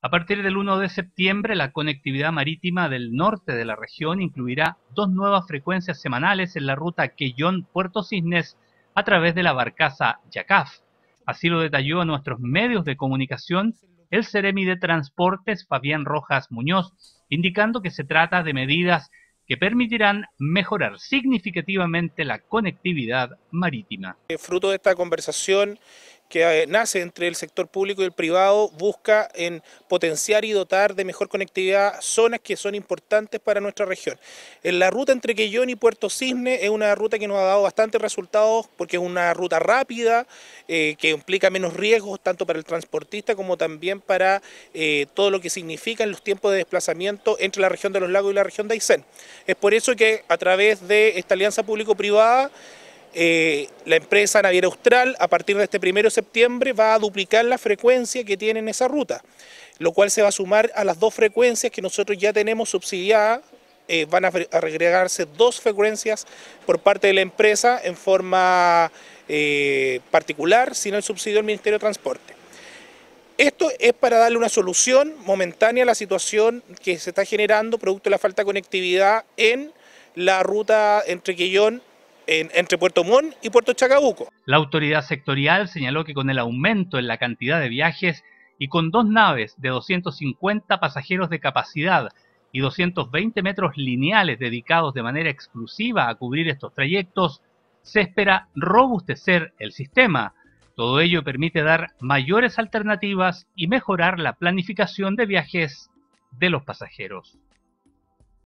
A partir del 1 de septiembre, la conectividad marítima del norte de la región incluirá dos nuevas frecuencias semanales en la ruta Quellón-Puerto Cisnes a través de la barcaza Yacaf. Así lo detalló a nuestros medios de comunicación el Ceremi de Transportes Fabián Rojas Muñoz, indicando que se trata de medidas que permitirán mejorar significativamente la conectividad marítima. Fruto de esta conversación que eh, nace entre el sector público y el privado busca en potenciar y dotar de mejor conectividad zonas que son importantes para nuestra región. la ruta entre Quellón y Puerto Cisne es una ruta que nos ha dado bastantes resultados porque es una ruta rápida eh, que implica menos riesgos tanto para el transportista como también para eh, todo lo que significan los tiempos de desplazamiento entre la región de los lagos y la región de Aysén. Es por eso que a través de esta alianza público-privada eh, la empresa Naviera Austral, a partir de este 1 de septiembre, va a duplicar la frecuencia que tiene en esa ruta, lo cual se va a sumar a las dos frecuencias que nosotros ya tenemos subsidiadas. Eh, van a regregarse dos frecuencias por parte de la empresa en forma eh, particular, sin el subsidio del Ministerio de Transporte. Esto es para darle una solución momentánea a la situación que se está generando producto de la falta de conectividad en la ruta entre Quillón entre Puerto Montt y Puerto Chacabuco. La autoridad sectorial señaló que con el aumento en la cantidad de viajes y con dos naves de 250 pasajeros de capacidad y 220 metros lineales dedicados de manera exclusiva a cubrir estos trayectos, se espera robustecer el sistema. Todo ello permite dar mayores alternativas y mejorar la planificación de viajes de los pasajeros.